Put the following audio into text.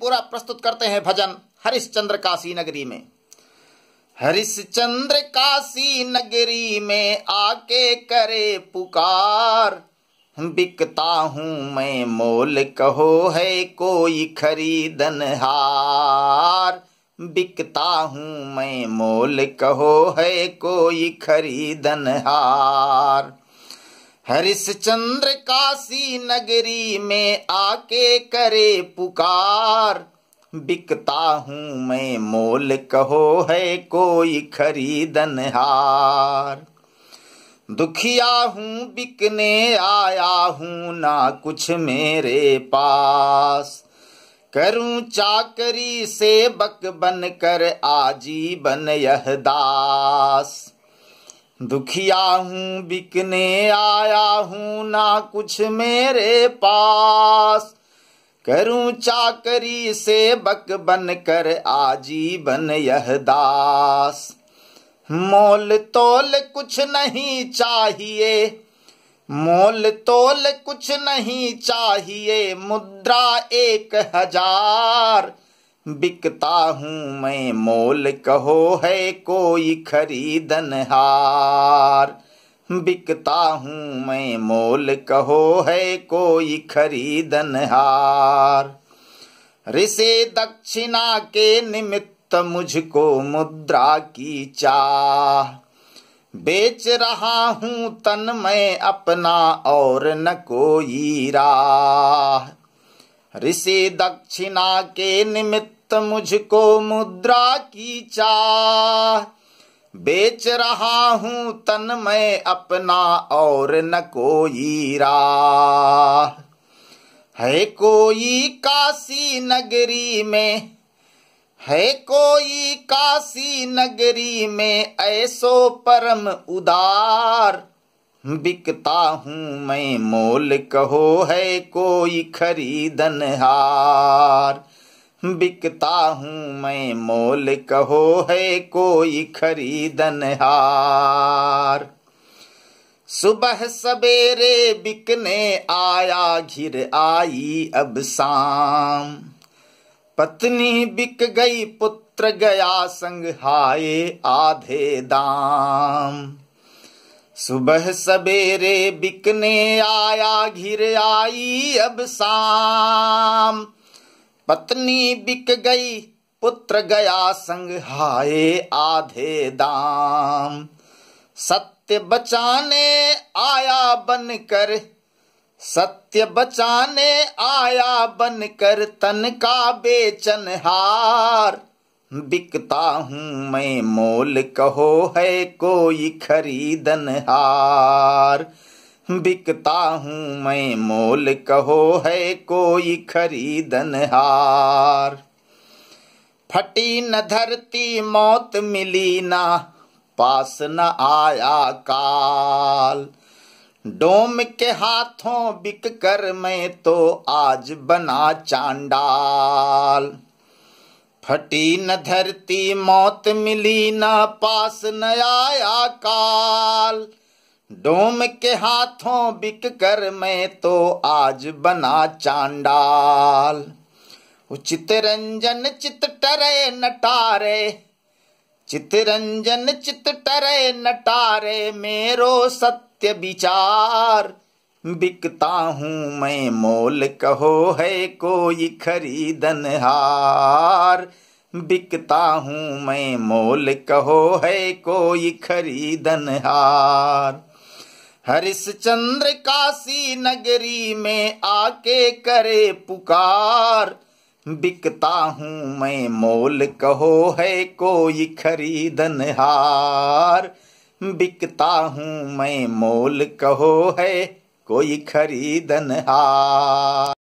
पूरा प्रस्तुत करते हैं भजन हरिश्चंद्र काशी नगरी में हरिश्चंद्र काशी नगरी में आके करे पुकार बिकता हूं मैं मोल कहो है कोई खरीदनहार बिकता हूं मैं मोल कहो है कोई खरीदनहार हरिश्चंद्र काशी नगरी में आके करे पुकार बिकता हूँ मैं मोल कहो है कोई खरीदनहार दुखिया हूँ बिकने आया हूँ ना कुछ मेरे पास करूं चाकरी से बक बन कर आजीवन यह दास दुखिया हूँ बिकने आया हूँ ना कुछ मेरे पास करूँ चाकरी से बक बन कर आजीवन यह दास मोल तोल कुछ नहीं चाहिए मोल तोल कुछ नहीं चाहिए मुद्रा एक हजार बिकता हूँ मैं मोल कहो है कोई खरीदनहार बिकता हूँ मैं मोल कहो है कोई खरीदनहार ऋषि दक्षिणा के निमित्त मुझको मुद्रा की चाह बेच रहा हूँ तन मैं अपना और न कोई राह ऋषि दक्षिणा के निमित्त मुझको मुद्रा की चाह बेच रहा हूं तन मैं अपना और न कोई राह है कोई काशी नगरी में है कोई काशी नगरी में ऐसो परम उदार बिकता हूँ मैं मोल कहो है कोई खरीदनहार बिकता हूँ मैं मोल कहो है कोई खरीदनहार सुबह सवेरे बिकने आया घिर आई अब शाम पत्नी बिक गई पुत्र गया संग हाय आधे दाम सुबह सवेरे बिकने आया घिर आई अब शाम पत्नी बिक गई पुत्र गया संग हाय आधे दाम सत्य बचाने आया बन कर सत्य बचाने आया बन कर तन का बेचन हार बिकता हूँ मैं मोल कहो है कोई खरीदन हार बिकता हूँ मैं मोल कहो है कोई खरीदन हार फटी न धरती मौत मिली ना पास न आया काल डोम के हाथों बिक कर मैं तो आज बना चांडाल फटी न धरती मौत मिली न पास न आया काल डोम के हाथों बिक कर मैं तो आज बना चांडाल चित रंजन चित टरे नटारे चित रंजन चित टरे नटारे मेरो सत्य विचार बिकता हूँ मैं मोल कहो है कोई खरीदन हार बिकता हूँ मैं मोल कहो है कोई खरीदन हार हरिश्चंद्र काशी नगरी में आके करे पुकार बिकता हूँ मैं मोल कहो है कोई खरीदन हार बिकता हूँ मैं मोल कहो है कोई खरीदन हा